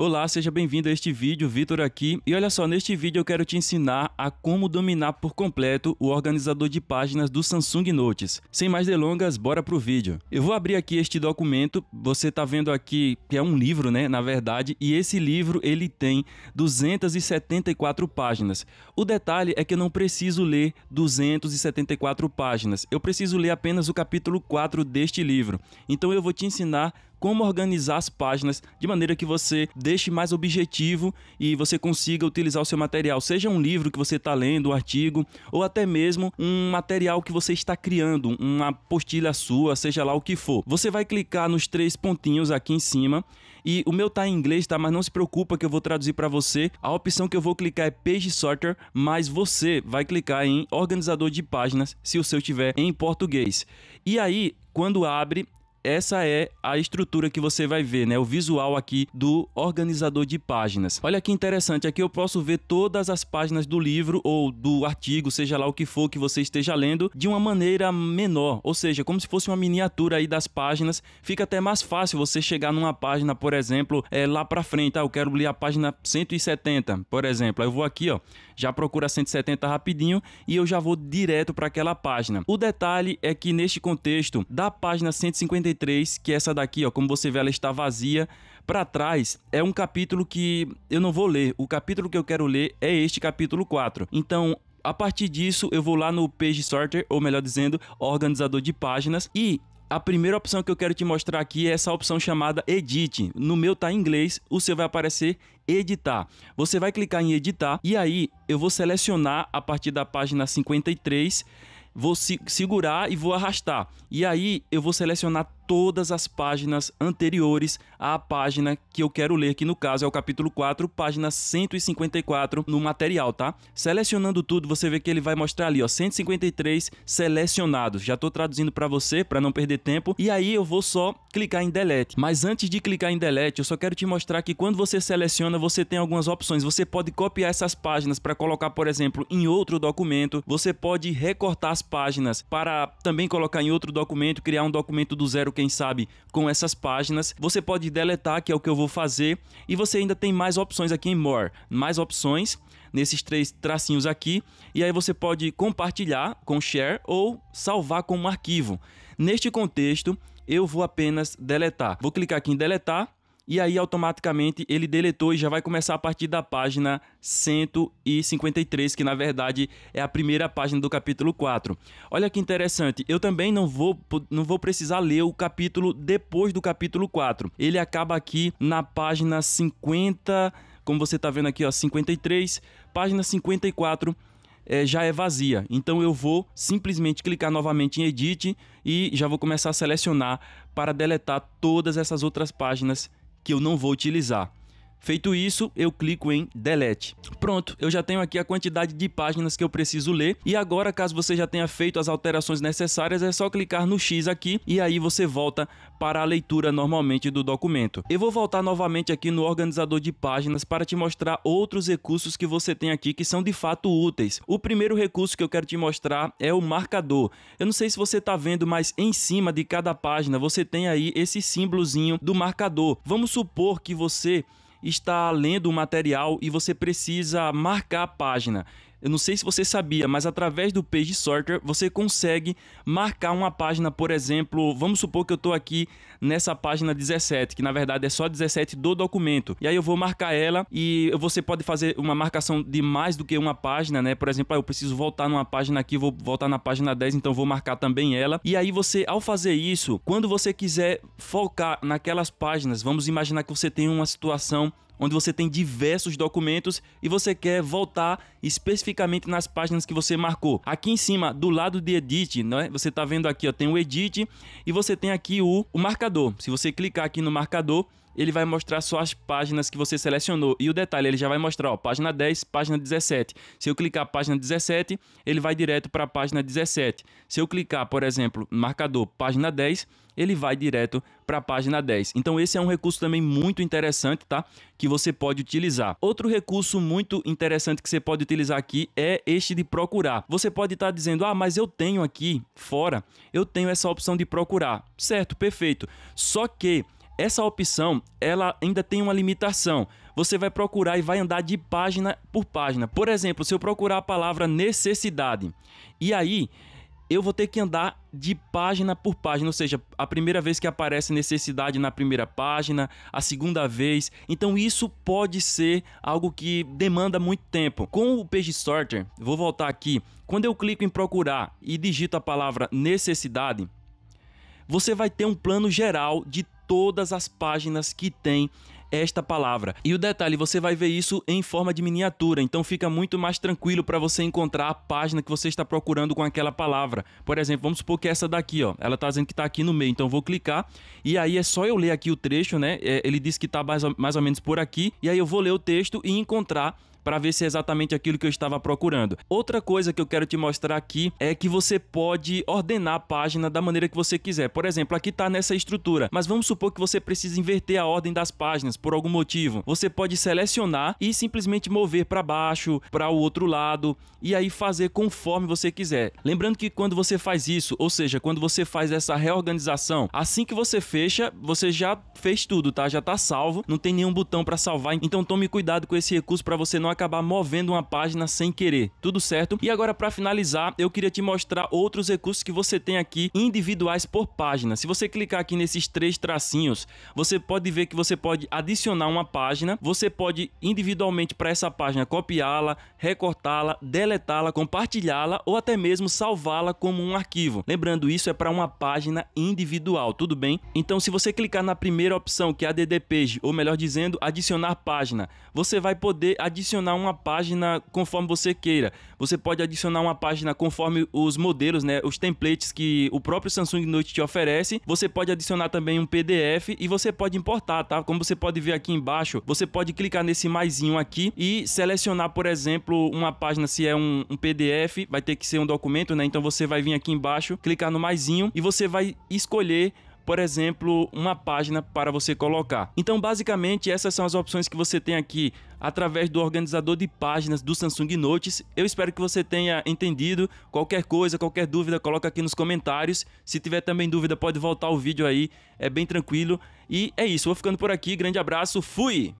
Olá, seja bem-vindo a este vídeo, Vitor aqui. E olha só, neste vídeo eu quero te ensinar a como dominar por completo o organizador de páginas do Samsung Notes. Sem mais delongas, bora pro vídeo. Eu vou abrir aqui este documento, você tá vendo aqui que é um livro, né, na verdade, e esse livro ele tem 274 páginas. O detalhe é que eu não preciso ler 274 páginas, eu preciso ler apenas o capítulo 4 deste livro. Então eu vou te ensinar como organizar as páginas de maneira que você deixe mais objetivo e você consiga utilizar o seu material, seja um livro que você está lendo, um artigo, ou até mesmo um material que você está criando, uma postilha sua, seja lá o que for. Você vai clicar nos três pontinhos aqui em cima e o meu tá em inglês, tá? Mas não se preocupa que eu vou traduzir para você. A opção que eu vou clicar é Page Sorter, mas você vai clicar em organizador de páginas se o seu tiver em português. E aí, quando abre, essa é a estrutura que você vai ver, né? O visual aqui do organizador de páginas. Olha que interessante, aqui eu posso ver todas as páginas do livro ou do artigo, seja lá o que for que você esteja lendo, de uma maneira menor, ou seja, como se fosse uma miniatura aí das páginas. Fica até mais fácil você chegar numa página, por exemplo, é, lá para frente, ah, eu quero ler a página 170, por exemplo. eu vou aqui, ó, já procura 170 rapidinho e eu já vou direto para aquela página. O detalhe é que neste contexto da página 150 43, que é essa daqui, ó, como você vê, ela está vazia para trás, é um capítulo que eu não vou ler. O capítulo que eu quero ler é este capítulo 4. Então, a partir disso, eu vou lá no Page Sorter, ou melhor dizendo, organizador de páginas, e a primeira opção que eu quero te mostrar aqui é essa opção chamada Edit. No meu tá em inglês, o seu vai aparecer editar. Você vai clicar em editar e aí eu vou selecionar a partir da página 53, vou se segurar e vou arrastar. E aí eu vou selecionar todas as páginas anteriores à página que eu quero ler, que no caso é o capítulo 4, página 154 no material, tá? Selecionando tudo, você vê que ele vai mostrar ali, ó, 153 selecionados. Já estou traduzindo para você, para não perder tempo. E aí eu vou só clicar em delete. Mas antes de clicar em delete, eu só quero te mostrar que quando você seleciona, você tem algumas opções. Você pode copiar essas páginas para colocar, por exemplo, em outro documento. Você pode recortar as páginas para também colocar em outro documento, criar um documento do zero que é quem sabe com essas páginas. Você pode deletar, que é o que eu vou fazer, e você ainda tem mais opções aqui em More, mais opções nesses três tracinhos aqui, e aí você pode compartilhar com share ou salvar como arquivo. Neste contexto, eu vou apenas deletar. Vou clicar aqui em deletar e aí automaticamente ele deletou e já vai começar a partir da página 153, que na verdade é a primeira página do capítulo 4. Olha que interessante, eu também não vou, não vou precisar ler o capítulo depois do capítulo 4. Ele acaba aqui na página 50, como você está vendo aqui, ó, 53, página 54. É, já é vazia. Então eu vou simplesmente clicar novamente em Edit e já vou começar a selecionar para deletar todas essas outras páginas que eu não vou utilizar. Feito isso, eu clico em delete. Pronto, eu já tenho aqui a quantidade de páginas que eu preciso ler e agora, caso você já tenha feito as alterações necessárias, é só clicar no X aqui e aí você volta para a leitura normalmente do documento. Eu vou voltar novamente aqui no organizador de páginas para te mostrar outros recursos que você tem aqui que são de fato úteis. O primeiro recurso que eu quero te mostrar é o marcador. Eu não sei se você está vendo, mas em cima de cada página você tem aí esse símbolozinho do marcador. Vamos supor que você está lendo o material e você precisa marcar a página. Eu não sei se você sabia, mas através do Page Sorter você consegue marcar uma página, por exemplo, vamos supor que eu estou aqui nessa página 17, que na verdade é só 17 do documento. E aí eu vou marcar ela e você pode fazer uma marcação de mais do que uma página, né? Por exemplo, ah, eu preciso voltar numa página aqui, vou voltar na página 10, então vou marcar também ela. E aí você, ao fazer isso, quando você quiser focar naquelas páginas, vamos imaginar que você tem uma situação onde você tem diversos documentos e você quer voltar especificamente nas páginas que você marcou. Aqui em cima, do lado de Edit, né, você está vendo aqui, ó, tem o Edit e você tem aqui o, o marcador. Se você clicar aqui no marcador, ele vai mostrar só as páginas que você selecionou. E o detalhe, ele já vai mostrar, ó, página 10, página 17. Se eu clicar página 17, ele vai direto para a página 17. Se eu clicar, por exemplo, marcador página 10, ele vai direto para a página 10. Então esse é um recurso também muito interessante, tá? Que você pode utilizar. Outro recurso muito interessante que você pode utilizar aqui é este de procurar. Você pode estar tá dizendo: "Ah, mas eu tenho aqui fora, eu tenho essa opção de procurar". Certo, perfeito. Só que essa opção, ela ainda tem uma limitação. Você vai procurar e vai andar de página por página. Por exemplo, se eu procurar a palavra necessidade, e aí eu vou ter que andar de página por página, ou seja, a primeira vez que aparece necessidade na primeira página, a segunda vez. Então isso pode ser algo que demanda muito tempo. Com o Page Sorter, vou voltar aqui. Quando eu clico em procurar e digito a palavra necessidade, você vai ter um plano geral de todas as páginas que tem esta palavra. E o detalhe, você vai ver isso em forma de miniatura, então fica muito mais tranquilo para você encontrar a página que você está procurando com aquela palavra. Por exemplo, vamos supor que essa daqui, ó, ela está dizendo que está aqui no meio, então vou clicar e aí é só eu ler aqui o trecho, né? É, ele diz que está mais, mais ou menos por aqui e aí eu vou ler o texto e encontrar para ver se é exatamente aquilo que eu estava procurando. Outra coisa que eu quero te mostrar aqui é que você pode ordenar a página da maneira que você quiser. Por exemplo, aqui está nessa estrutura, mas vamos supor que você precisa inverter a ordem das páginas por algum motivo. Você pode selecionar e simplesmente mover para baixo, para o outro lado e aí fazer conforme você quiser. Lembrando que quando você faz isso, ou seja, quando você faz essa reorganização, assim que você fecha, você já fez tudo, tá? Já tá salvo, não tem nenhum botão para salvar. Então tome cuidado com esse recurso para você não não acabar movendo uma página sem querer, tudo certo? E agora para finalizar, eu queria te mostrar outros recursos que você tem aqui individuais por página. Se você clicar aqui nesses três tracinhos, você pode ver que você pode adicionar uma página, você pode individualmente para essa página copiá-la, recortá-la, deletá-la, compartilhá-la ou até mesmo salvá-la como um arquivo. Lembrando, isso é para uma página individual, tudo bem? Então, se você clicar na primeira opção, que é a DD Page, ou melhor dizendo, adicionar página, você vai poder adicionar adicionar uma página conforme você queira. Você pode adicionar uma página conforme os modelos, né, os templates que o próprio Samsung Note te oferece. Você pode adicionar também um PDF e você pode importar, tá? Como você pode ver aqui embaixo, você pode clicar nesse maisinho aqui e selecionar, por exemplo, uma página se é um, um PDF, vai ter que ser um documento, né? Então você vai vir aqui embaixo, clicar no maisinho e você vai escolher por exemplo, uma página para você colocar. Então, basicamente, essas são as opções que você tem aqui através do organizador de páginas do Samsung Notes. Eu espero que você tenha entendido. Qualquer coisa, qualquer dúvida, coloca aqui nos comentários. Se tiver também dúvida, pode voltar o vídeo aí, é bem tranquilo. E é isso, vou ficando por aqui. Grande abraço, fui!